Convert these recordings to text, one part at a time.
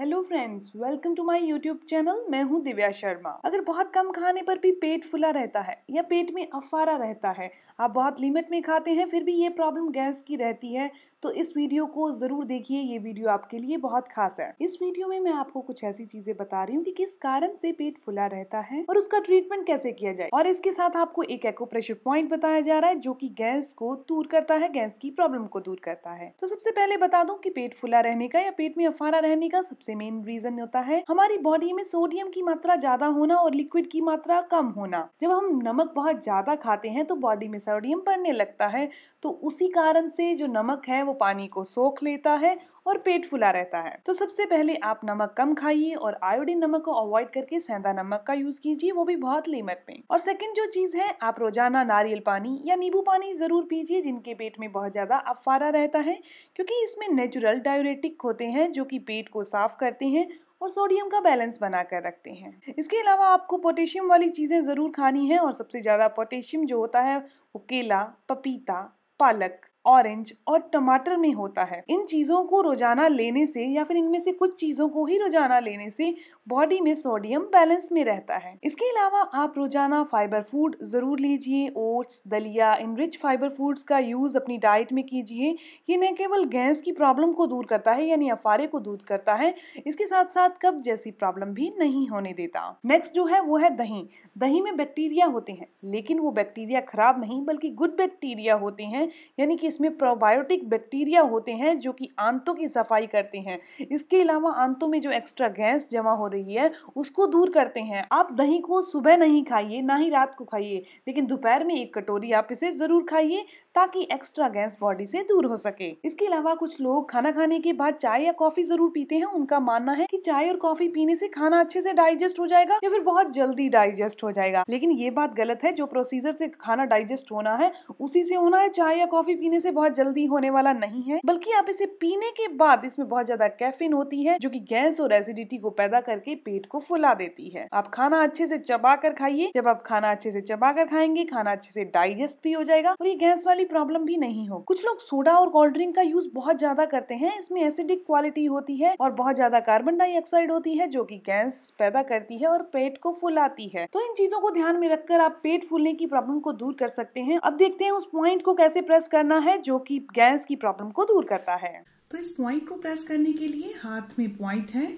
hello friends welcome to my YouTube channel मैं हूं दिव्या शर्मा अगर बहुत कम खाने पर भी पेट फुला रहता है या पेट में अफारा रहता है आप बहुत लिमिट में खाते हैं फिर भी ये प्रॉब्लम गैस की रहती है तो इस वीडियो को ज़रूर देखिए ये वीडियो आपके लिए बहुत खास है इस वीडियो में मैं आपको कुछ ऐसी चीज़ें बता रही हूँ कि किस कारण से पेट फुला रहता है और उसका ट्रीटमेंट कैसे किया जाए और इसके साथ आपको एक एको प्रेशर पॉइंट बताया जा रहा है जो की गैस को दूर करता है गैस की प्रॉब्लम को दूर करता है तो सबसे पहले बता दूँ की पेट फुला रहने का या पेट में अफारा रहने का सबसे सबसे मेन रीजन होता है हमारी बॉडी में सोडियम की मात्रा ज्यादा होना और लिक्विड की मात्रा कम होना जब हम नमक बहुत ज्यादा खाते हैं तो बॉडी में सोडियम बढ़ने लगता है तो उसी कारण से जो नमक है वो पानी को सोख लेता है और पेट फुला रहता है तो सबसे पहले आप नमक कम खाइए और आयोडीन नमक को अवॉइड करके सेंधा नमक का यूज कीजिए वो भी बहुत लिमिट में और सेकंड जो चीज है आप रोजाना नारियल पानी या नींबू पानी जरूर पीजिए जिनके पेट में बहुत ज्यादा अफवारा रहता है क्योंकि इसमें नेचुरल डायोरेटिक होते हैं जो की पेट को साफ करते हैं और सोडियम का बैलेंस बना कर रखते हैं इसके अलावा आपको पोटेशियम वाली चीज़ें ज़रूर खानी है और सबसे ज़्यादा पोटेशियम जो होता है वो केला पपीता पालक ऑरेंज और टमाटर में होता है इन चीज़ों को रोजाना लेने से या फिर इनमें से कुछ चीज़ों को ही रोजाना लेने से बॉडी में सोडियम बैलेंस में रहता है इसके अलावा आप रोजाना फाइबर फूड ज़रूर लीजिए ओट्स दलिया इन रिच फाइबर फूड्स का यूज़ अपनी डाइट में कीजिए ये न केवल गैस की प्रॉब्लम को दूर करता है यानी अफारे को दूर करता है इसके साथ साथ कब जैसी प्रॉब्लम भी नहीं होने देता नेक्स्ट जो है वो है दही दही में बैक्टीरिया होते हैं लेकिन वो बैक्टीरिया खराब नहीं बल्कि गुड बैक्टीरिया होते हैं यानी कि इसमें प्रोबायोटिक बैक्टीरिया होते हैं जो कि आंतों की सफाई करते हैं इसके अलावा आंतों में जो एक्स्ट्रा गैस जमा हो रही है उसको दूर करते हैं आप दही को सुबह नहीं खाइए ना ही रात को खाइए लेकिन दोपहर में एक कटोरी आप इसे ज़रूर खाइए ताकि एक्स्ट्रा गैस बॉडी से दूर हो सके इसके अलावा कुछ लोग खाना खाने के बाद चाय या कॉफी जरूर पीते हैं उनका मानना है की चाय और कॉफी पीने से खाना अच्छे से डाइजेस्ट हो जाएगा या फिर बहुत जल्दी डाइजेस्ट हो जाएगा लेकिन ये बात गलत है जो प्रोसीजर से खाना डाइजेस्ट होना है उसी से होना है चाय या कॉफी पीने से बहुत जल्दी होने वाला नहीं है बल्कि आप इसे पीने के बाद इसमें बहुत ज्यादा कैफिन होती है जो की गैस और एसिडिटी को पैदा करके पेट को फुला देती है आप खाना अच्छे से चबा कर खाइए जब आप खाना अच्छे से चबा कर खाएंगे खाना अच्छे से डाइजेस्ट भी हो जाएगा और ये गैस वाली कोई प्रॉब्लम भी नहीं हो कुछ लोग सोडा और कोल्ड ड्रिंक का यूज बहुत ज्यादा करते हैं इसमें एसिडिक क्वालिटी होती है और बहुत ज्यादा कार्बन डाइऑक्साइड होती है जो की गैस पैदा करती है और पेट को फुलाती है तो इन चीजों को ध्यान में रखकर आप पेट फूलने की प्रॉब्लम को दूर कर सकते हैं अब देखते हैं उस पॉइंट को कैसे प्रेस करना है जो की गैस की प्रॉब्लम को दूर करता है तो इस पॉइंट को प्रेस करने के लिए हाथ में पॉइंट है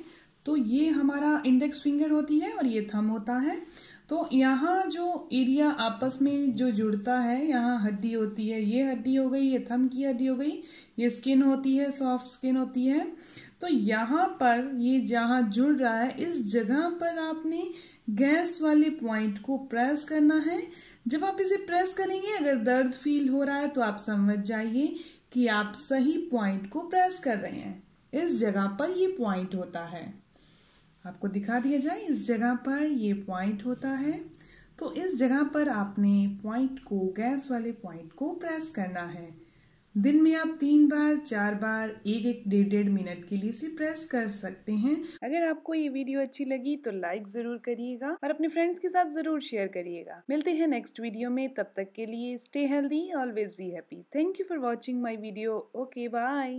तो ये हमारा इंडेक्स फिंगर होती है और ये थम होता है तो यहाँ जो एरिया आपस में जो जुड़ता है यहाँ हड्डी होती है ये हड्डी हो गई ये थम की हड्डी हो गई ये स्किन होती है सॉफ्ट स्किन होती है तो यहाँ पर ये जहाँ जुड़ रहा है इस जगह पर आपने गैस वाले पॉइंट को प्रेस करना है जब आप इसे प्रेस करेंगे अगर दर्द फील हो रहा है तो आप समझ जाइए कि आप सही पॉइंट को प्रेस कर रहे हैं इस जगह पर ये पॉइंट होता है आपको दिखा दिया जाए इस जगह पर ये पॉइंट होता है तो इस जगह पर आपने पॉइंट को गैस वाले पॉइंट को प्रेस करना है दिन में आप तीन बार चार बार एक एक डेढ़ डेढ़ मिनट के लिए इसे प्रेस कर सकते हैं अगर आपको ये वीडियो अच्छी लगी तो लाइक जरूर करिएगा और अपने फ्रेंड्स के साथ जरूर शेयर करिएगा मिलते हैं नेक्स्ट वीडियो में तब तक के लिए stay healthy always be happy thank you for watching my video okay bye